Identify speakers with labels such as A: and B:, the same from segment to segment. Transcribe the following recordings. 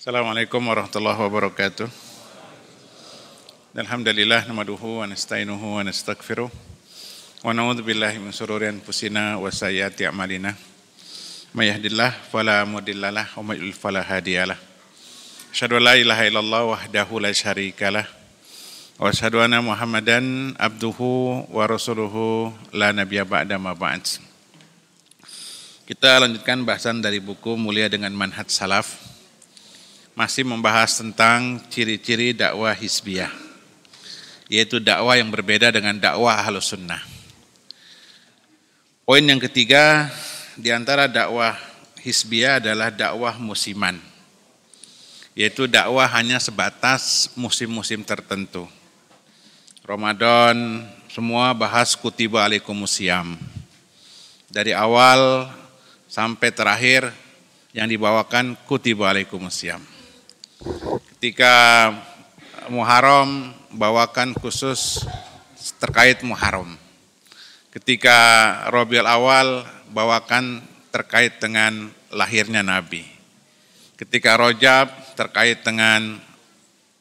A: Assalamualaikum warahmatullahi wabarakatuh. Alhamdulillah nahmaduhu wa nasta'inuhu wa nastaghfiruh wa na'udzu billahi min shururi anfusina wa sayyiati a'malina. May yahdihillah fala mudhillalah wa may yudhlil fala hadiyalah. Asyhadu an la ilaha illallah wahdahu la syarikalah wa asyhadu anna Muhammadan abduhu wa rasuluhu la nabiyya ba'da ma ba'd. Kita lanjutkan bahasan dari buku Mulia dengan manhat Salaf masih membahas tentang ciri-ciri dakwah hisbiyah, yaitu dakwah yang berbeda dengan dakwah ahlus sunnah. Poin yang ketiga di antara dakwah hisbiyah adalah dakwah musiman, yaitu dakwah hanya sebatas musim-musim tertentu. Ramadan semua bahas kutiba alaikumusiam. Dari awal sampai terakhir yang dibawakan kutiba alaikumusiam ketika Muharram bawakan khusus terkait Muharram. Ketika Robiul Awal bawakan terkait dengan lahirnya Nabi. Ketika Rojab terkait dengan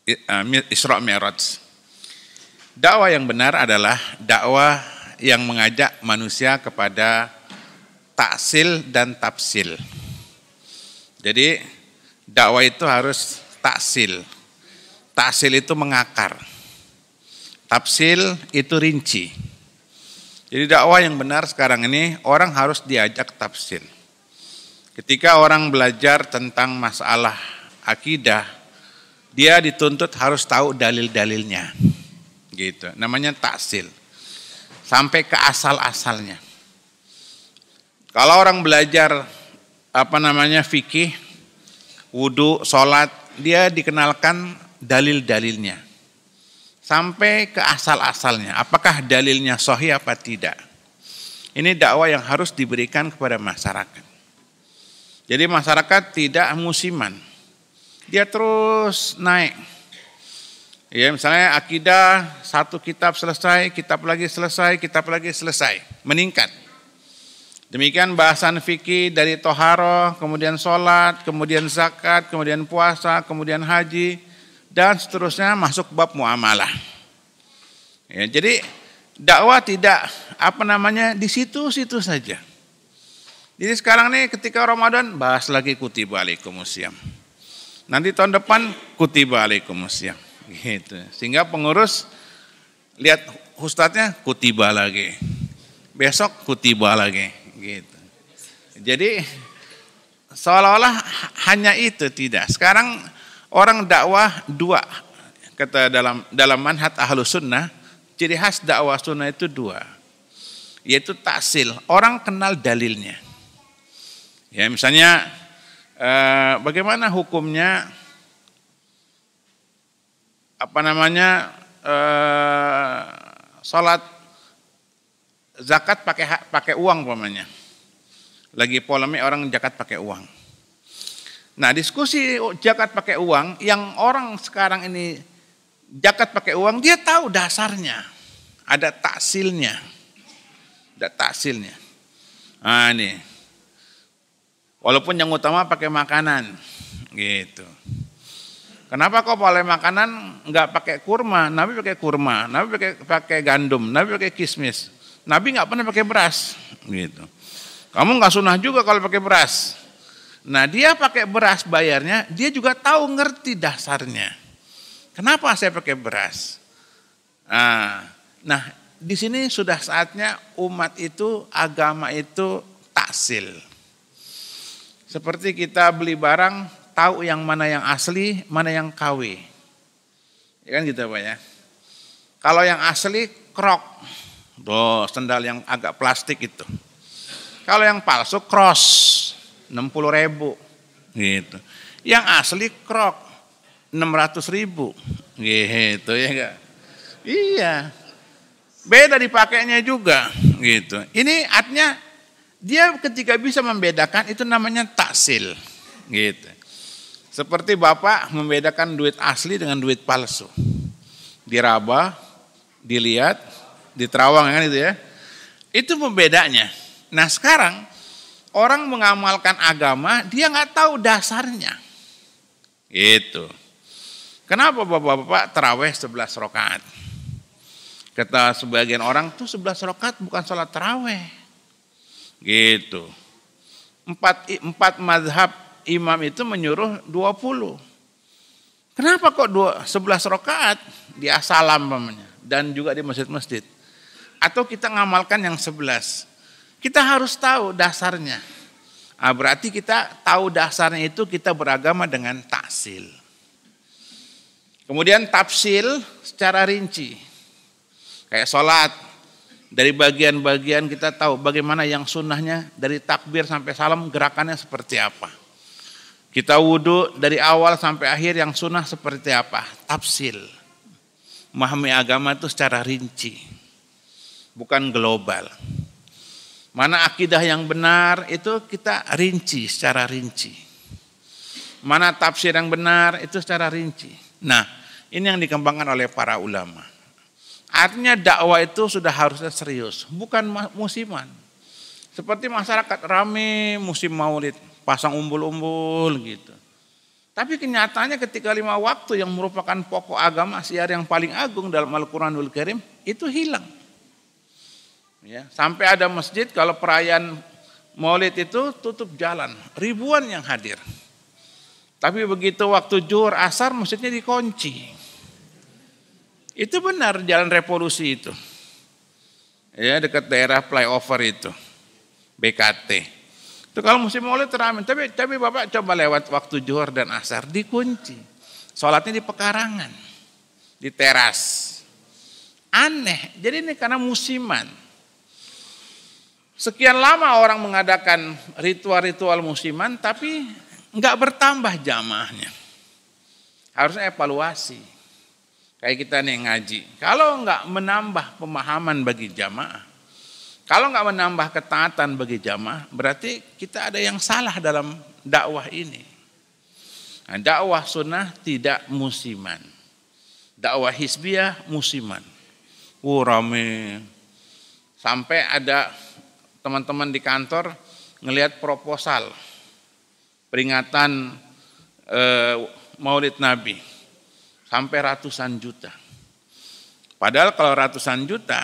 A: eh, Isra Mi'raj. Dakwah yang benar adalah dakwah yang mengajak manusia kepada taksil dan tafsil. Jadi dakwah itu harus taksil. Taksil itu mengakar. Tafsil itu rinci. Jadi dakwah yang benar sekarang ini orang harus diajak tafsil. Ketika orang belajar tentang masalah akidah, dia dituntut harus tahu dalil-dalilnya. Gitu. Namanya taksil. Sampai ke asal-asalnya. Kalau orang belajar apa namanya fikih, wudhu, sholat, dia dikenalkan dalil-dalilnya. Sampai ke asal-asalnya. Apakah dalilnya sahih apa tidak. Ini dakwah yang harus diberikan kepada masyarakat. Jadi masyarakat tidak musiman. Dia terus naik. Ya, misalnya akidah, satu kitab selesai, kitab lagi selesai, kitab lagi selesai. Meningkat. Demikian bahasan fikih dari toharo kemudian sholat, kemudian zakat, kemudian puasa, kemudian haji, dan seterusnya masuk bab muamalah. Ya, jadi dakwah tidak apa namanya di situ-situ saja. Jadi sekarang nih ketika Ramadan bahas lagi kutiba alaikumusiyam. Nanti tahun depan kutiba alaikumusiyam. Gitu. Sehingga pengurus lihat ustadznya kutiba lagi. Besok kutiba lagi Gitu. Jadi seolah-olah hanya itu tidak. Sekarang orang dakwah dua kata dalam dalam manhat ahlu sunnah ciri khas dakwah sunnah itu dua yaitu taksil orang kenal dalilnya ya misalnya eh, bagaimana hukumnya apa namanya eh, salat zakat pakai pakai uang umpamanya. Lagi polemik orang zakat pakai uang. Nah, diskusi zakat pakai uang yang orang sekarang ini zakat pakai uang dia tahu dasarnya. Ada taksilnya. Ada taksilnya. Nah, ini. Walaupun yang utama pakai makanan. Gitu. Kenapa kok boleh makanan nggak pakai kurma? Nabi pakai kurma, Nabi pakai pakai gandum, Nabi pakai kismis. Nabi nggak pernah pakai beras, gitu. Kamu nggak sunnah juga kalau pakai beras. Nah dia pakai beras bayarnya, dia juga tahu ngerti dasarnya. Kenapa saya pakai beras? Ah, nah, di sini sudah saatnya umat itu, agama itu taksil. Seperti kita beli barang, tahu yang mana yang asli, mana yang kawi, Ya kan gitu Pak ya. Kalau yang asli krok, Tuh, sendal yang agak plastik itu. Kalau yang palsu cross 60 ribu gitu. Yang asli krok 600 ribu gitu ya enggak? Iya. Beda dipakainya juga gitu. Ini artinya dia ketika bisa membedakan itu namanya taksil gitu. Seperti bapak membedakan duit asli dengan duit palsu. Diraba, dilihat, di Terawang ya kan itu ya. Itu pembedanya. Nah sekarang orang mengamalkan agama dia nggak tahu dasarnya. Gitu. Kenapa bapak-bapak teraweh sebelas rokaat? Kata sebagian orang tuh sebelas rokaat bukan sholat teraweh. Gitu. Empat, empat madhab imam itu menyuruh dua puluh Kenapa kok dua, sebelas rokaat di asalam namanya dan juga di masjid-masjid? atau kita ngamalkan yang sebelas. Kita harus tahu dasarnya. Nah, berarti kita tahu dasarnya itu kita beragama dengan taksil. Kemudian tafsil secara rinci. Kayak sholat. Dari bagian-bagian kita tahu bagaimana yang sunnahnya dari takbir sampai salam gerakannya seperti apa. Kita wudhu dari awal sampai akhir yang sunnah seperti apa. Tafsil. Memahami agama itu secara rinci bukan global. Mana akidah yang benar itu kita rinci secara rinci. Mana tafsir yang benar itu secara rinci. Nah, ini yang dikembangkan oleh para ulama. Artinya dakwah itu sudah harusnya serius, bukan musiman. Seperti masyarakat rame musim maulid, pasang umbul-umbul gitu. Tapi kenyataannya ketika lima waktu yang merupakan pokok agama siar yang paling agung dalam Al-Quranul Karim itu hilang. Ya, sampai ada masjid kalau perayaan Maulid itu tutup jalan, ribuan yang hadir. Tapi begitu waktu juhur asar masjidnya dikunci. Itu benar jalan revolusi itu. Ya, dekat daerah flyover itu. BKT. Itu kalau musim maulid teramin. Tapi, tapi Bapak coba lewat waktu juhur dan asar dikunci. Sholatnya di pekarangan. Di teras. Aneh. Jadi ini karena musiman. Sekian lama orang mengadakan ritual-ritual musiman, tapi nggak bertambah jamaahnya. Harusnya evaluasi. Kayak kita nih ngaji. Kalau nggak menambah pemahaman bagi jamaah, kalau nggak menambah ketaatan bagi jamaah, berarti kita ada yang salah dalam dakwah ini. Nah, dakwah sunnah tidak musiman. Dakwah hisbiah musiman. Uh, rame. Sampai ada teman-teman di kantor ngelihat proposal peringatan eh, Maulid Nabi sampai ratusan juta. Padahal kalau ratusan juta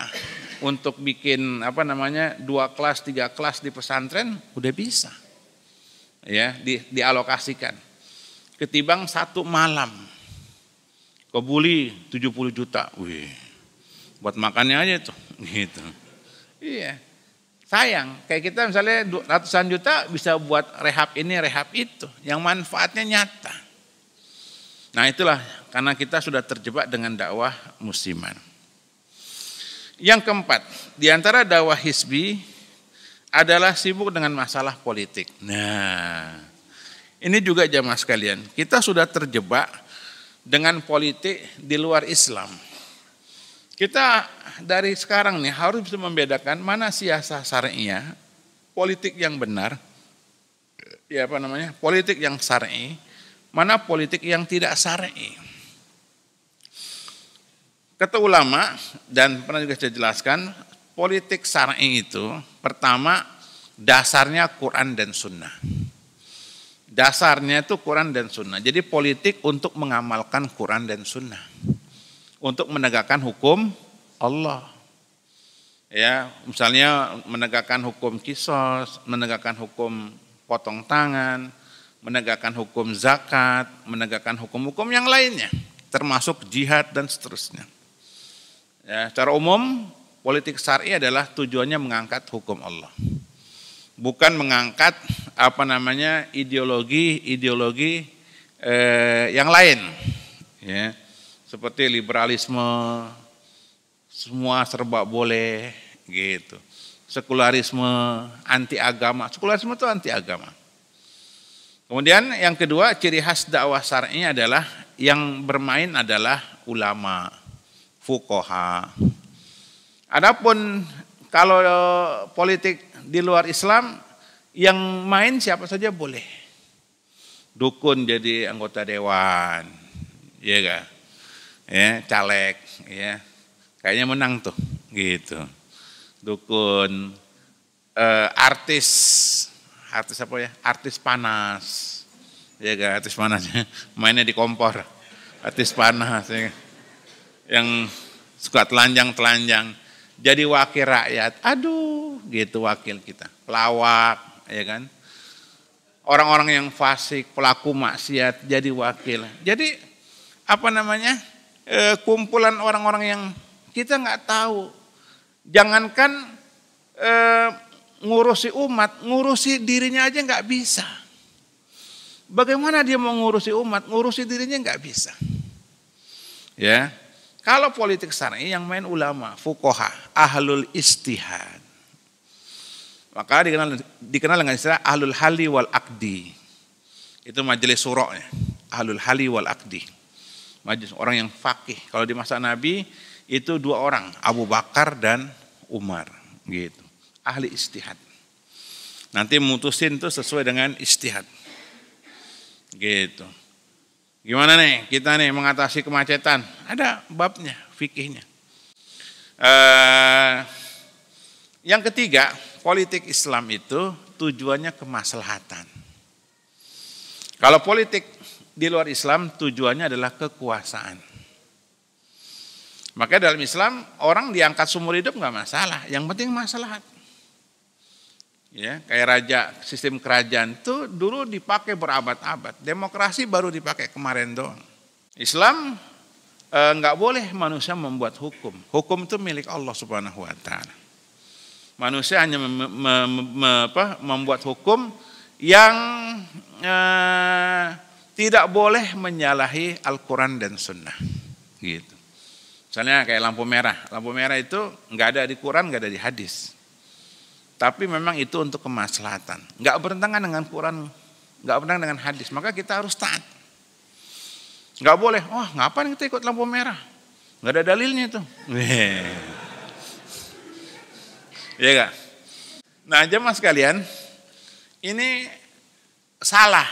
A: untuk bikin apa namanya dua kelas tiga kelas di pesantren udah bisa ya di, dialokasikan. Ketimbang satu malam kebuli 70 juta, wih buat makannya aja tuh gitu. Iya. Sayang, kayak kita misalnya ratusan juta bisa buat rehab ini, rehab itu. Yang manfaatnya nyata. Nah itulah karena kita sudah terjebak dengan dakwah musiman. Yang keempat, di antara dakwah hisbi adalah sibuk dengan masalah politik. Nah, ini juga jamaah sekalian, kita sudah terjebak dengan politik di luar Islam. Kita dari sekarang nih harus bisa membedakan mana siasa syariah, politik yang benar, ya apa namanya, politik yang syar'i, mana politik yang tidak syar'i. Kata ulama dan pernah juga saya jelaskan, politik syar'i itu pertama dasarnya Quran dan Sunnah. Dasarnya itu Quran dan Sunnah. Jadi politik untuk mengamalkan Quran dan Sunnah untuk menegakkan hukum Allah. Ya, misalnya menegakkan hukum kisos, menegakkan hukum potong tangan, menegakkan hukum zakat, menegakkan hukum-hukum yang lainnya, termasuk jihad dan seterusnya. Ya, secara umum, politik syari adalah tujuannya mengangkat hukum Allah. Bukan mengangkat apa namanya ideologi-ideologi eh, yang lain. Ya seperti liberalisme, semua serba boleh gitu. Sekularisme, anti agama. Sekularisme itu anti agama. Kemudian yang kedua ciri khas dakwah syar'i adalah yang bermain adalah ulama, fukoha. Adapun kalau e, politik di luar Islam yang main siapa saja boleh. Dukun jadi anggota dewan, ya kan? ya caleg ya kayaknya menang tuh gitu dukun eh, artis artis apa ya artis panas ya kan artis panasnya mainnya di kompor artis panas ya kan. yang suka telanjang telanjang jadi wakil rakyat aduh gitu wakil kita pelawak ya kan orang-orang yang fasik pelaku maksiat jadi wakil jadi apa namanya e, kumpulan orang-orang yang kita nggak tahu. Jangankan e, ngurusi umat, ngurusi dirinya aja nggak bisa. Bagaimana dia mau ngurusi umat, ngurusi dirinya nggak bisa. Ya, kalau politik sana yang main ulama, fukoha, ahlul istihad. Maka dikenal dikenal dengan istilah ahlul hali wal akdi. Itu majelis suroknya, ahlul hali wal akdi majlis, orang yang fakih. Kalau di masa Nabi itu dua orang, Abu Bakar dan Umar, gitu. Ahli istihad. Nanti mutusin itu sesuai dengan istihad. Gitu. Gimana nih kita nih mengatasi kemacetan? Ada babnya, fikihnya. Eh, yang ketiga, politik Islam itu tujuannya kemaslahatan. Kalau politik di luar Islam tujuannya adalah kekuasaan. Makanya dalam Islam orang diangkat sumur hidup nggak masalah, yang penting masalah. Ya, kayak raja, sistem kerajaan itu dulu dipakai berabad-abad. Demokrasi baru dipakai kemarin doang. Islam e, nggak e, boleh manusia membuat hukum. Hukum itu milik Allah Subhanahu wa taala. Manusia hanya mem, mem, mem, apa, membuat hukum yang eh, tidak boleh menyalahi Al-Quran dan Sunnah. Gitu. Misalnya kayak lampu merah. Lampu merah itu nggak ada di Quran, nggak ada di hadis. Tapi memang itu untuk kemaslahatan. Nggak bertentangan dengan Quran, nggak bertentangan dengan hadis. Maka kita harus taat. Nggak boleh, wah oh, ngapain kita ikut lampu merah? Nggak ada dalilnya itu. Iya enggak? Nah jemaah sekalian, ini salah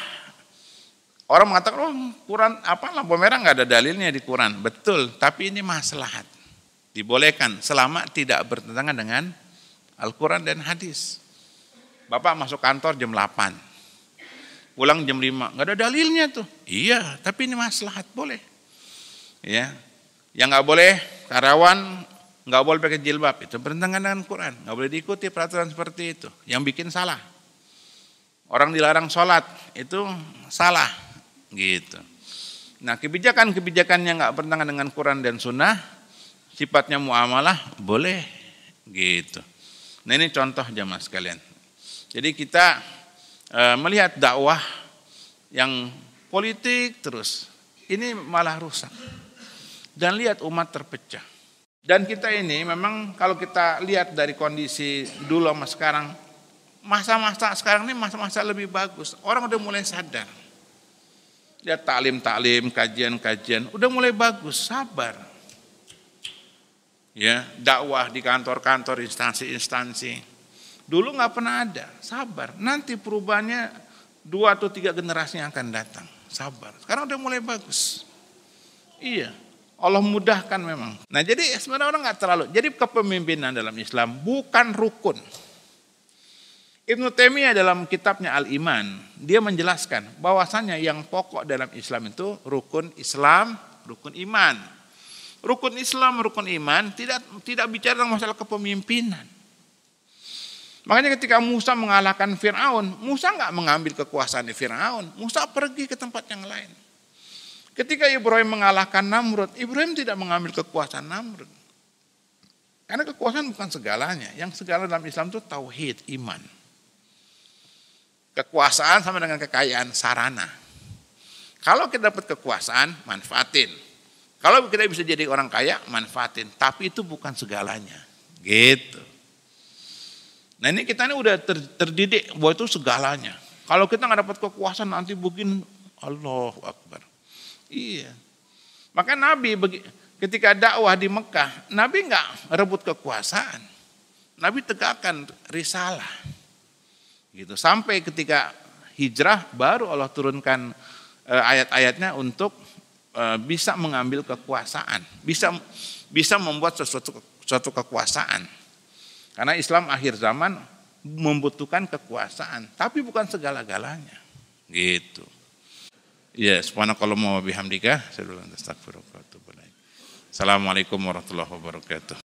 A: Orang mengatakan, oh Quran apa lampu merah nggak ada dalilnya di Quran. Betul, tapi ini maslahat. Dibolehkan selama tidak bertentangan dengan Al-Quran dan hadis. Bapak masuk kantor jam 8. Pulang jam 5. Nggak ada dalilnya tuh. Iya, tapi ini maslahat, boleh. Ya, Yang nggak boleh, karawan nggak boleh pakai jilbab. Itu bertentangan dengan Quran. Nggak boleh diikuti peraturan seperti itu. Yang bikin salah. Orang dilarang sholat, itu salah Gitu. Nah kebijakan-kebijakan yang nggak bertentangan dengan Quran dan Sunnah, sifatnya muamalah boleh gitu. Nah ini contoh jamaah sekalian. Jadi kita e, melihat dakwah yang politik terus, ini malah rusak. Dan lihat umat terpecah. Dan kita ini memang kalau kita lihat dari kondisi dulu sama sekarang, masa-masa sekarang ini masa-masa lebih bagus. Orang udah mulai sadar dia ya, taklim-taklim, kajian-kajian, udah mulai bagus, sabar. Ya, dakwah di kantor-kantor, instansi-instansi. Dulu nggak pernah ada, sabar. Nanti perubahannya dua atau tiga generasi yang akan datang, sabar. Sekarang udah mulai bagus. Iya, Allah mudahkan memang. Nah jadi sebenarnya orang nggak terlalu. Jadi kepemimpinan dalam Islam bukan rukun. Ibnu Taimiyah dalam kitabnya Al-Iman, dia menjelaskan bahwasannya yang pokok dalam Islam itu rukun Islam, rukun iman. Rukun Islam, rukun iman tidak tidak bicara tentang masalah kepemimpinan. Makanya ketika Musa mengalahkan Fir'aun, Musa nggak mengambil kekuasaan di Fir'aun, Musa pergi ke tempat yang lain. Ketika Ibrahim mengalahkan Namrud, Ibrahim tidak mengambil kekuasaan Namrud. Karena kekuasaan bukan segalanya, yang segala dalam Islam itu tauhid, iman. Kekuasaan sama dengan kekayaan sarana. Kalau kita dapat kekuasaan, manfaatin. Kalau kita bisa jadi orang kaya, manfaatin. Tapi itu bukan segalanya. Gitu. Nah ini kita ini udah terdidik bahwa itu segalanya. Kalau kita nggak dapat kekuasaan nanti mungkin Allah Akbar. Iya. Maka Nabi ketika dakwah di Mekah, Nabi nggak rebut kekuasaan. Nabi tegakkan risalah. Gitu. Sampai ketika hijrah baru Allah turunkan eh, ayat-ayatnya untuk eh, bisa mengambil kekuasaan, bisa bisa membuat sesuatu suatu kekuasaan. Karena Islam akhir zaman membutuhkan kekuasaan, tapi bukan segala-galanya. Gitu. Ya, kalau mau bihamdika, Assalamualaikum warahmatullahi wabarakatuh.